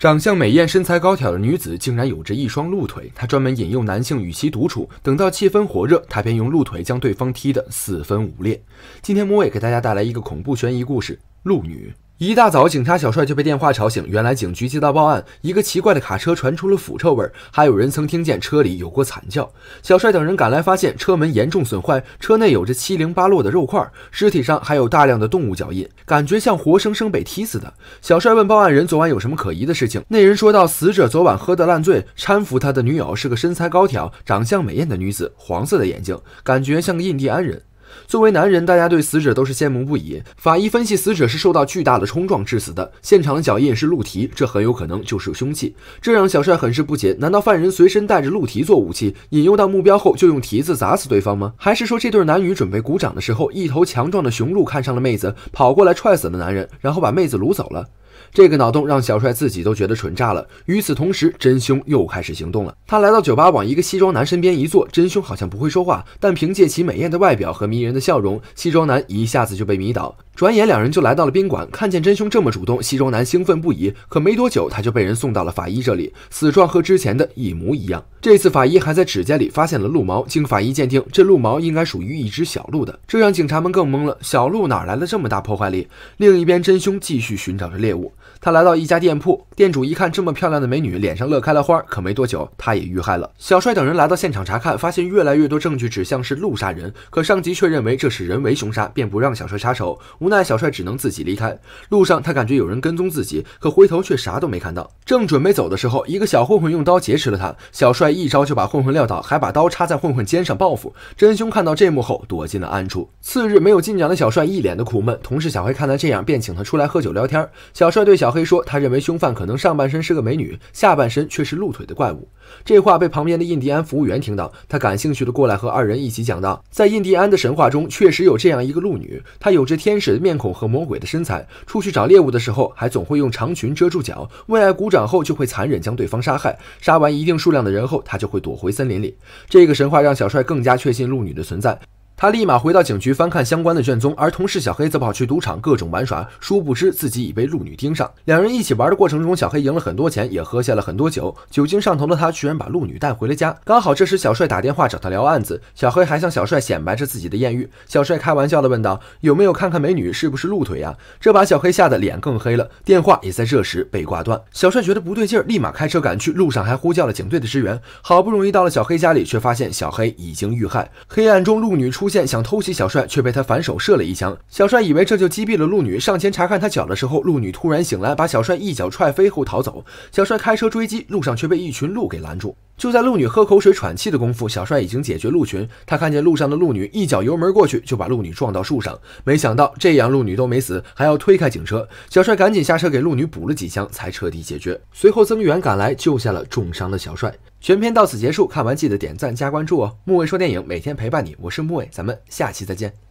长相美艳、身材高挑的女子竟然有着一双鹿腿，她专门引诱男性与其独处，等到气氛火热，她便用鹿腿将对方踢得四分五裂。今天木卫给大家带来一个恐怖悬疑故事——鹿女。一大早，警察小帅就被电话吵醒。原来，警局接到报案，一个奇怪的卡车传出了腐臭味，还有人曾听见车里有过惨叫。小帅等人赶来，发现车门严重损坏，车内有着七零八落的肉块，尸体上还有大量的动物脚印，感觉像活生生被踢死的。小帅问报案人昨晚有什么可疑的事情，那人说道：“死者昨晚喝得烂醉，搀扶他的女友是个身材高挑、长相美艳的女子，黄色的眼睛，感觉像个印第安人。”作为男人，大家对死者都是羡慕不已。法医分析，死者是受到巨大的冲撞致死的。现场的脚印是鹿蹄，这很有可能就是凶器。这让小帅很是不解：难道犯人随身带着鹿蹄做武器，引诱到目标后就用蹄子砸死对方吗？还是说这对男女准备鼓掌的时候，一头强壮的雄鹿看上了妹子，跑过来踹死了男人，然后把妹子掳走了？这个脑洞让小帅自己都觉得蠢炸了。与此同时，真凶又开始行动了。他来到酒吧，往一个西装男身边一坐。真凶好像不会说话，但凭借其美艳的外表和迷人的笑容，西装男一下子就被迷倒。转眼，两人就来到了宾馆。看见真凶这么主动，西装男兴奋不已。可没多久，他就被人送到了法医这里。死状和之前的一模一样。这次法医还在指甲里发现了鹿毛，经法医鉴定，这鹿毛应该属于一只小鹿的。这让警察们更懵了：小鹿哪来的这么大破坏力？另一边，真凶继续寻找着猎物。他来到一家店铺。店主一看这么漂亮的美女，脸上乐开了花。可没多久，他也遇害了。小帅等人来到现场查看，发现越来越多证据指向是鹿杀人，可上级却认为这是人为凶杀，便不让小帅插手。无奈小帅只能自己离开。路上他感觉有人跟踪自己，可回头却啥都没看到。正准备走的时候，一个小混混用刀劫持了他。小帅一招就把混混撂倒，还把刀插在混混肩上报复。真凶看到这幕后躲进了暗处。次日没有进展的小帅一脸的苦闷。同事小黑看他这样，便请他出来喝酒聊天。小帅对小黑说，他认为凶犯可能。能上半身是个美女，下半身却是露腿的怪物。这话被旁边的印第安服务员听到，他感兴趣的过来和二人一起讲道：在印第安的神话中，确实有这样一个鹿女，她有着天使的面孔和魔鬼的身材，出去找猎物的时候还总会用长裙遮住脚，为爱鼓掌后就会残忍将对方杀害。杀完一定数量的人后，她就会躲回森林里。这个神话让小帅更加确信鹿女的存在。他立马回到警局翻看相关的卷宗，而同事小黑则跑去赌场各种玩耍，殊不知自己已被鹿女盯上。两人一起玩的过程中，小黑赢了很多钱，也喝下了很多酒，酒精上头的他居然把鹿女带回了家。刚好这时小帅打电话找他聊案子，小黑还向小帅显摆着自己的艳遇。小帅开玩笑的问道：“有没有看看美女是不是鹿腿呀？”这把小黑吓得脸更黑了，电话也在这时被挂断。小帅觉得不对劲，立马开车赶去，路上还呼叫了警队的支援。好不容易到了小黑家里，却发现小黑已经遇害。黑暗中，鹿女出。想偷袭小帅，却被他反手射了一枪。小帅以为这就击毙了鹿女，上前查看她脚的时候，鹿女突然醒来，把小帅一脚踹飞后逃走。小帅开车追击，路上却被一群鹿给拦住。就在鹿女喝口水、喘气的功夫，小帅已经解决鹿群。他看见路上的鹿女，一脚油门过去，就把鹿女撞到树上。没想到这样，鹿女都没死，还要推开警车。小帅赶紧下车给鹿女补了几枪，才彻底解决。随后增援赶来，救下了重伤的小帅。全片到此结束。看完记得点赞加关注哦。木卫说电影，每天陪伴你，我是木卫，咱们下期再见。